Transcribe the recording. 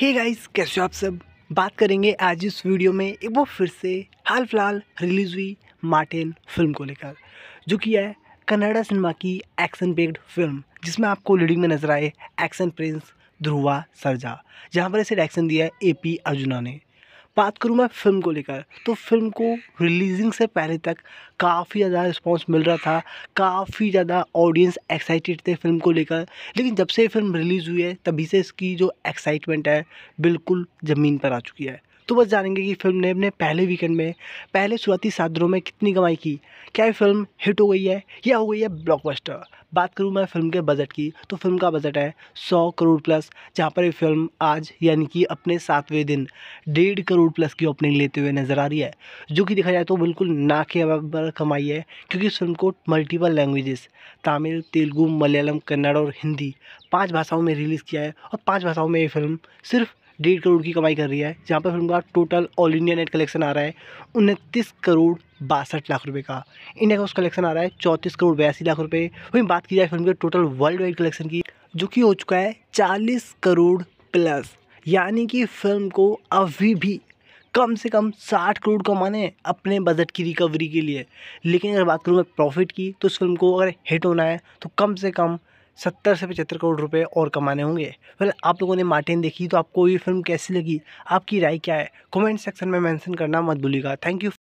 hey guys कैसे हो आप सब बात करेंगे आज इस वीडियो में एक वो फिर से हाल फिलहाल रिलीज़ हुई मार्टिन फिल्म को लेकर जो कि है कनाडा सिनेमा की एक्शन बेग्ड फिल्म जिसमें आपको लीडिंग में नजर आए एक्शन प्रिंस ध्रुवा सरजा जहाँ पर इसे डायरेक्शन दिया है ए पी अर्जुना ने बात करूँ मैं फ़िल्म को लेकर तो फ़िल्म को रिलीजिंग से पहले तक काफ़ी ज़्यादा रिस्पॉन्स मिल रहा था काफ़ी ज़्यादा ऑडियंस एक्साइटेड थे फिल्म को लेकर लेकिन जब से फिल्म रिलीज़ हुई है तभी से इसकी जो एक्साइटमेंट है बिल्कुल ज़मीन पर आ चुकी है तो बस जानेंगे कि फिल्म ने अपने पहले वीकेंड में पहले शुरुआती सात दिनों में कितनी कमाई की क्या ये फिल्म हिट हो गई है या हो गई है ब्लॉकबस्टर बात करूँ मैं फिल्म के बजट की तो फिल्म का बजट है सौ करोड़ प्लस जहाँ पर ये फिल्म आज यानी कि अपने सातवें दिन डेढ़ करोड़ प्लस की ओपनिंग लेते हुए नज़र आ रही है जो कि देखा जाए तो बिल्कुल ना के बराबर कमाई है क्योंकि इस फिल्म को मल्टीपल लैंग्वेजेस तमिल तेलुगू मलयालम कन्नड़ और हिंदी पाँच भाषाओं में रिलीज़ किया है और पाँच भाषाओं में ये फिल्म सिर्फ डेढ़ करोड़ की कमाई कर रही है जहाँ पर फिल्म का total all India net collection आ रहा है उनतीस करोड़ बासठ लाख रुपए का इंडिया का उस कलेक्शन आ रहा है चौंतीस करोड़ बयासी लाख रुपए वहीं बात की जाए फिल्म के टोटल वर्ल्ड वाइड कलेक्शन की जो कि हो चुका है चालीस करोड़ प्लस यानी कि फिल्म को अभी भी कम से कम साठ करोड़ कमाने अपने बजट की रिकवरी के लिए लेकिन अगर बात करूँ मैं प्रॉफिट की तो इस फिल्म को अगर हिट होना है तो कम से कम सत्तर से पचहत्तर करोड़ रुपए और कमाने होंगे फिर आप लोगों ने मार्टिन देखी तो आपको ये फिल्म कैसी लगी आपकी राय क्या है कमेंट सेक्शन में मेंशन करना मत भूलिएगा थैंक यू